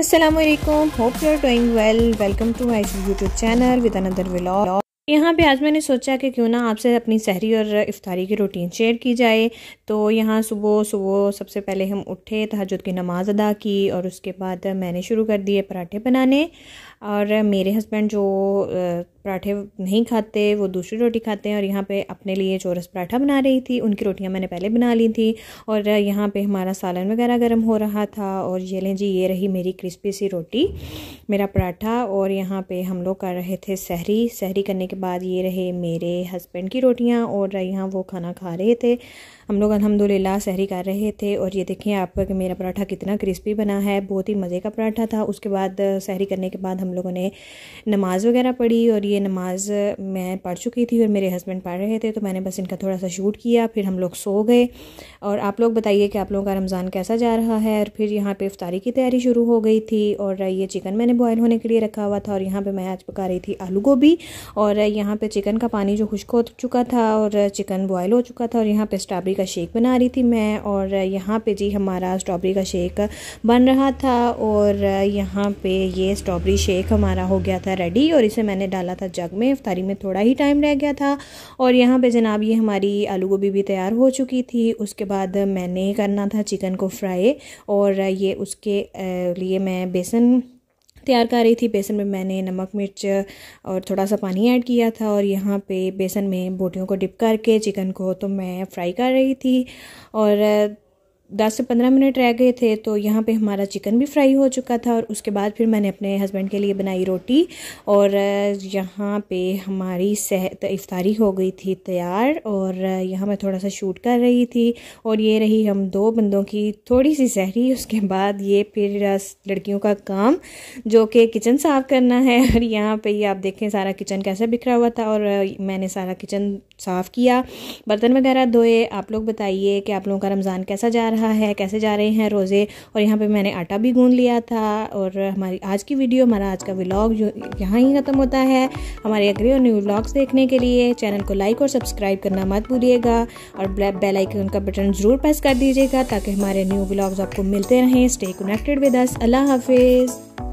Assalamualaikum. Hope you are doing well. Welcome to my YouTube channel with another vlog. यहाँ पे आज मैंने सोचा कि क्यों ना आपसे अपनी सहरी और इफ्तारी की रूटीन शेयर की जाए तो यहाँ सुबह सुबह सबसे पहले हम उठे तहजद की नमाज़ अदा की और उसके बाद मैंने शुरू कर दिए पराठे बनाने और मेरे हस्बैंड जो पराठे नहीं खाते वो दूसरी रोटी खाते हैं और यहाँ पे अपने लिए चोरस पराठा बना रही थी उनकी रोटियाँ मैंने पहले बना ली थी और यहाँ पे हमारा सालन वगैरह गर्म हो रहा था और ये लें जी ये रही मेरी क्रिस्पी सी रोटी मेरा पराठा और यहाँ पे हम लोग कर रहे थे सहरी सहरी करने के बाद ये रहे मेरे हस्बैंड की रोटियां और यहाँ वो खाना खा रहे थे हम लोग अलहमदिल्ला सहरी कर रहे थे और ये देखें आप कि मेरा पराठा कितना क्रिस्पी बना है बहुत ही मज़े का पराठा था उसके बाद सहरी करने के बाद हम लोगों ने नमाज़ वगैरह पढ़ी और ये नमाज़ मैं पढ़ चुकी थी और मेरे हस्बैंड पढ़ रहे थे तो मैंने बस इनका थोड़ा सा शूट किया फिर हम लोग सो गए और आप लोग बताइए कि आप लोगों का रमज़ान कैसा जा रहा है और फिर यहाँ पर इफ्तारी की तैयारी शुरू हो गई थी और ये चिकन मैंने बॉयल होने के लिए रखा हुआ था और यहाँ पर मैं आज पका रही थी आलू गोभी और यहाँ पे चिकन का पानी जो खुश्क हो चुका था और चिकन बॉयल हो चुका था और यहाँ पे स्ट्रॉबेरी का शेक बना रही थी मैं और यहाँ पे जी हमारा स्ट्रॉबेरी का शेक बन रहा था और यहाँ पे ये स्ट्रॉबेरी शेक हमारा हो गया था रेडी और इसे मैंने डाला था जग में इफ्तारी में थोड़ा ही टाइम रह गया था और यहाँ पर जनाब ये हमारी आलू गोभी भी तैयार हो चुकी थी उसके बाद मैंने करना था चिकन को फ्राई और ये उसके लिए मैं बेसन तैयार कर रही थी बेसन में मैंने नमक मिर्च और थोड़ा सा पानी ऐड किया था और यहाँ पे बेसन में बोटियों को डिप करके चिकन को तो मैं फ्राई कर रही थी और दस से पंद्रह मिनट रह गए थे तो यहाँ पे हमारा चिकन भी फ्राई हो चुका था और उसके बाद फिर मैंने अपने हस्बैंड के लिए बनाई रोटी और यहाँ पे हमारी सेहत इफ्तारी हो गई थी तैयार और यहाँ मैं थोड़ा सा शूट कर रही थी और ये रही हम दो बंदों की थोड़ी सी सहरी उसके बाद ये फिर लड़कियों का काम जो कि किचन साफ़ करना है और यहाँ पर ये आप देखें सारा किचन कैसे बिखरा हुआ था और मैंने सारा किचन साफ़ किया बर्तन वगैरह धोए आप लोग बताइए कि आप लोगों का रमज़ान कैसा जा रहा रहा है कैसे जा रहे हैं रोज़े और यहाँ पे मैंने आटा भी गूँध लिया था और हमारी आज की वीडियो हमारा आज का व्लॉग जो यहाँ ही ख़त्म होता है हमारे अगले और न्यू व्लॉग्स देखने के लिए चैनल को लाइक और सब्सक्राइब करना मत भूलिएगा और बेल आइकन का बटन ज़रूर प्रेस कर दीजिएगा ताकि हमारे न्यू व्लॉग्स आपको मिलते रहें स्टे कनेक्टेड विद अस अल्लाह हाफिज़